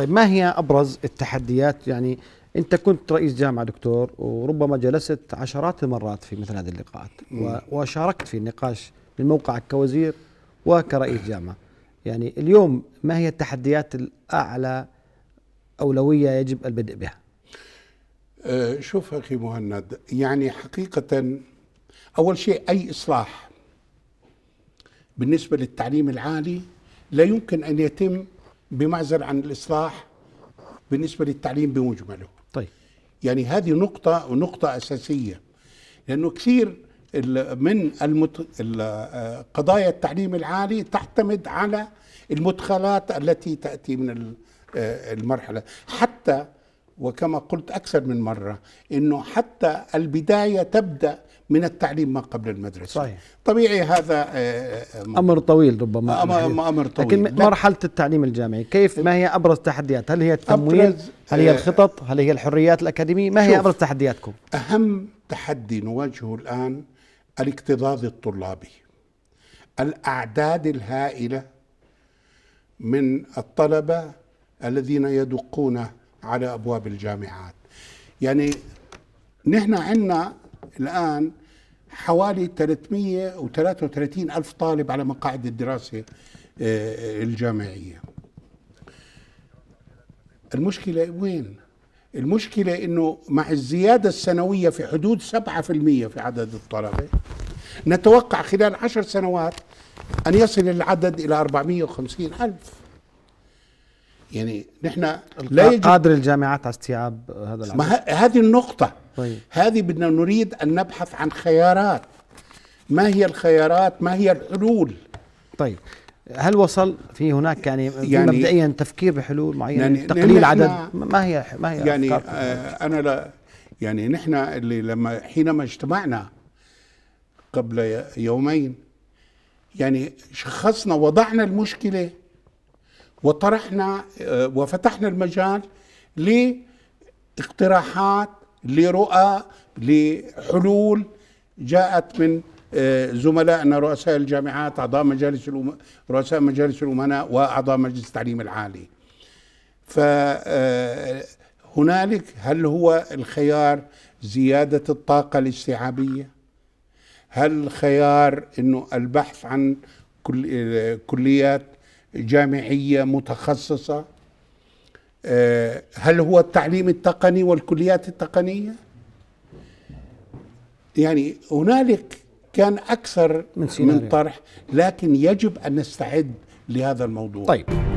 طيب ما هي ابرز التحديات يعني انت كنت رئيس جامعه دكتور وربما جلست عشرات المرات في مثل هذه اللقاءات وشاركت في النقاش من موقعك كوزير وكرئيس جامعه يعني اليوم ما هي التحديات الاعلى اولويه يجب البدء بها أه، شوف اخي مهند يعني حقيقه اول شيء اي اصلاح بالنسبه للتعليم العالي لا يمكن ان يتم بمعزل عن الإصلاح بالنسبة للتعليم بمجمله طيب يعني هذه نقطة ونقطة أساسية لأنه كثير من المت... قضايا التعليم العالي تعتمد على المدخلات التي تأتي من المرحلة حتى وكما قلت أكثر من مرة أنه حتى البداية تبدأ من التعليم ما قبل المدرسة صحيح. طبيعي هذا آه، آه، أمر طويل ربما أمر, أمر طويل لكن مرحلة التعليم الجامعي كيف ما هي أبرز التحديات هل هي التمويل هل هي آه، الخطط هل هي الحريات الأكاديمية ما هي أبرز تحدياتكم أهم تحدي نواجهه الآن الاكتظاظ الطلابي الأعداد الهائلة من الطلبة الذين يدقون على أبواب الجامعات يعني نحن عندنا الآن حوالي 333 ألف طالب على مقاعد الدراسة آه، آه، الجامعية المشكلة وين؟ المشكلة أنه مع الزيادة السنوية في حدود 7% في عدد الطلبة نتوقع خلال عشر سنوات أن يصل العدد إلى 450 ألف يعني نحن لا يجب قادر الجامعات على استيعاب هذا العمل ما هذه النقطة طيب. هذه بدنا نريد أن نبحث عن خيارات ما هي الخيارات ما هي الحلول طيب هل وصل في هناك يعني, يعني مبدئيا تفكير بحلول معينه يعني تقليل عدد ما هي ما هي يعني آه انا لا يعني نحن اللي لما حينما اجتمعنا قبل يومين يعني شخصنا وضعنا المشكله وطرحنا آه، وفتحنا المجال لاقتراحات لرؤى لحلول جاءت من آه، زملائنا رؤساء الجامعات اعضاء مجالس رؤساء مجالس الامناء واعضاء مجلس التعليم العالي فهنالك آه، هل هو الخيار زياده الطاقه الاستيعابيه هل الخيار انه البحث عن كل... كليات جامعيه متخصصه آه، هل هو التعليم التقني والكليات التقنيه يعني هنالك كان اكثر من, من طرح لكن يجب ان نستعد لهذا الموضوع طيب